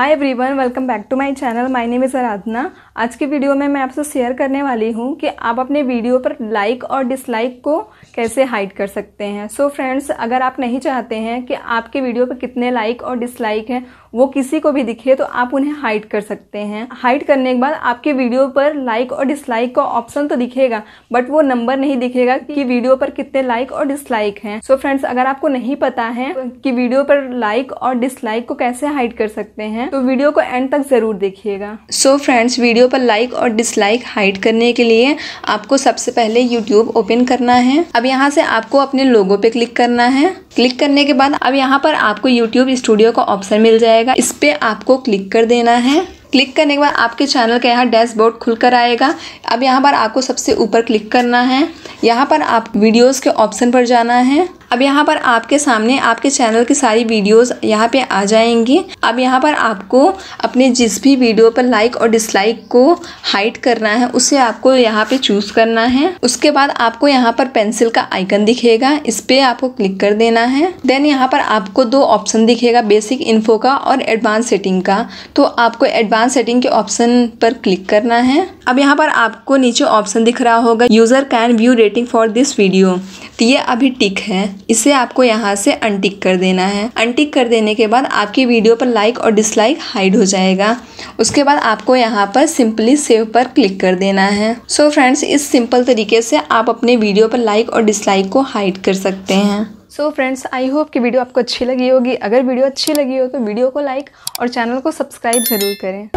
hi everyone welcome back to my channel my name is Aradhana आज के video में मैं आपसे शेयर करने वाली हूँ कि आप अपने वीडियो पर लाइक और डिसलाइक को कैसे हाइड कर सकते हैं सो so फ्रेंड्स अगर आप नहीं चाहते हैं कि आपके वीडियो पर कितने लाइक और डिसलाइक हैं वो किसी को भी दिखे तो आप उन्हें हाइड कर सकते हैं हाइड करने के बाद आपके वीडियो पर लाइक और डिसलाइक का ऑप्शन तो दिखेगा बट वो नंबर नहीं दिखेगा कि वीडियो पर कितने लाइक और डिसलाइक हैं सो so फ्रेंड्स अगर आपको नहीं पता है कि वीडियो पर लाइक और डिसलाइक को कैसे हाइड कर सकते हैं तो वीडियो को एंड तक जरूर देखिएगा सो फ्रेंड्स वीडियो पर लाइक और डिसलाइक हाइड करने के लिए आपको सबसे पहले यूट्यूब ओपन करना है अब यहाँ से आपको अपने लोगो पे क्लिक करना है क्लिक करने के बाद अब यहाँ पर आपको यूट्यूब स्टूडियो का ऑप्शन मिल जाएगा जाएगा इस पर आपको क्लिक कर देना है क्लिक करने के बाद आपके चैनल का यहाँ डैशबोर्ड खुलकर आएगा अब यहाँ पर आपको सबसे ऊपर क्लिक करना है यहाँ पर आप वीडियोस के ऑप्शन पर जाना है अब यहाँ पर आपके सामने आपके चैनल की सारी वीडियोस यहाँ पे आ जाएंगी अब यहाँ पर आपको अपने जिस भी वीडियो पर लाइक और डिसलाइक को हाइड करना है उसे आपको यहाँ पे चूज़ करना है उसके बाद आपको यहाँ पर पेंसिल का आइकन दिखेगा इस पर आपको क्लिक कर देना है देन यहाँ पर आपको दो ऑप्शन दिखेगा बेसिक इन्फो का और एडवांस सेटिंग का तो आपको एडवांस सेटिंग के ऑप्शन पर क्लिक करना है अब यहाँ पर आपको नीचे ऑप्शन दिख रहा होगा user can view rating for this video तो ये अभी टिक है इसे आपको यहाँ से अनटिक कर देना है अनटिक कर देने के बाद आपकी वीडियो पर लाइक और डिसलाइक हाइड हो जाएगा उसके बाद आपको यहाँ पर सिंपली सेव पर क्लिक कर देना है सो so फ्रेंड्स इस सिंपल तरीके से आप अपने वीडियो पर लाइक और डिसलाइक को हाइड कर सकते हैं सो फ्रेंड्स आई होप कि वीडियो आपको अच्छी लगी होगी अगर वीडियो अच्छी लगी हो तो वीडियो को लाइक और चैनल को सब्सक्राइब ज़रूर करें